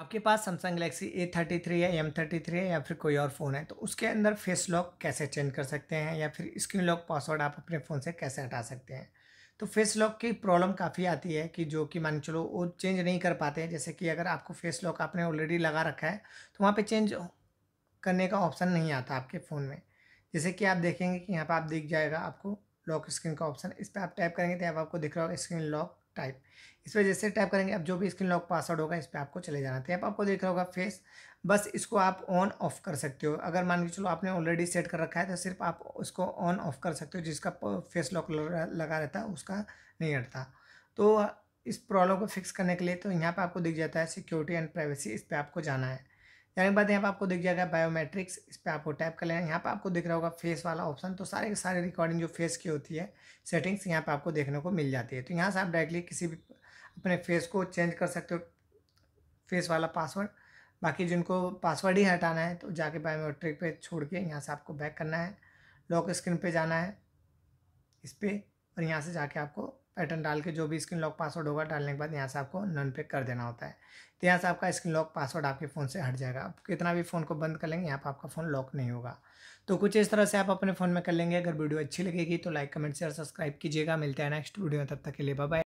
आपके पास Samsung Galaxy A thirty three है एम थर्टी थ्री है या फिर कोई और फ़ोन है तो उसके अंदर फेस लॉक कैसे चेंज कर सकते हैं या फिर स्क्रीन लॉक पासवर्ड आप अपने फ़ोन से कैसे हटा सकते हैं तो फेस लॉक की प्रॉब्लम काफ़ी आती है कि जो कि मान चलो वो चेंज नहीं कर पाते हैं जैसे कि अगर आपको फेस लॉक आपने ऑलरेडी लगा रखा है तो वहाँ पर चेंज करने का ऑप्शन नहीं आता आपके फ़ोन में जैसे कि आप देखेंगे कि यहाँ पर आप दिख जाएगा आपको लॉक स्क्रीन का ऑप्शन इस पर आप टाइप करेंगे तो आप आपको दिख रहा होगा स्क्रीन लॉक टाइप इस पर जैसे टाइप करेंगे अब जो भी स्क्रीन लॉक पासवर्ड होगा इस पर आपको चले जाना था तो अब आपको देख रहा होगा फेस बस इसको आप ऑन ऑफ कर सकते हो अगर मान के चलो आपने ऑलरेडी सेट कर रखा है तो सिर्फ आप उसको ऑन ऑफ कर सकते हो जिसका फेस लॉक लगा रहता है उसका नहीं हटता तो इस प्रॉब्लम को फिक्स करने के लिए तो यहाँ पर आपको दिख जाता है सिक्योरिटी एंड प्राइवेसी इस पर आपको जाना है यानी बात यहाँ पर आपको दिख जाएगा बायोमेट्रिक्स इस पर आपको टाइप कर लेना यहाँ पर आपको दिख रहा होगा फेस वाला ऑप्शन तो सारे के सारे रिकॉर्डिंग जो फेस की होती है सेटिंग्स यहाँ पर आपको देखने को मिल जाती है तो यहाँ से आप डायरेक्टली किसी भी अपने फेस को चेंज कर सकते हो फेस वाला पासवर्ड बाकी जिनको पासवर्ड ही हटाना है तो जाके बायोमेट्रिक पे छोड़ के यहाँ से आपको बैक करना है लॉक स्क्रीन पे जाना है इस पर और यहाँ से जाके आपको पैटर्न डाल के जो भी स्क्रीन लॉक पासवर्ड होगा डालने के बाद यहाँ से आपको नन पे कर देना होता है तो यहाँ से आपका स्क्रीन लॉक पासवर्ड आपके फ़ोन से हट जाएगा आप कितना भी फ़ोन को बंद कर लेंगे यहाँ पर आपका फ़ोन लॉक नहीं होगा तो कुछ इस तरह से आप अपने फ़ोन में कर लेंगे अगर वीडियो अच्छी लगेगी तो लाइक कमेंट शेयर सब्सक्राइब कीजिएगा मिलते हैं नेक्स्ट वीडियो में तब तक के लिए बाय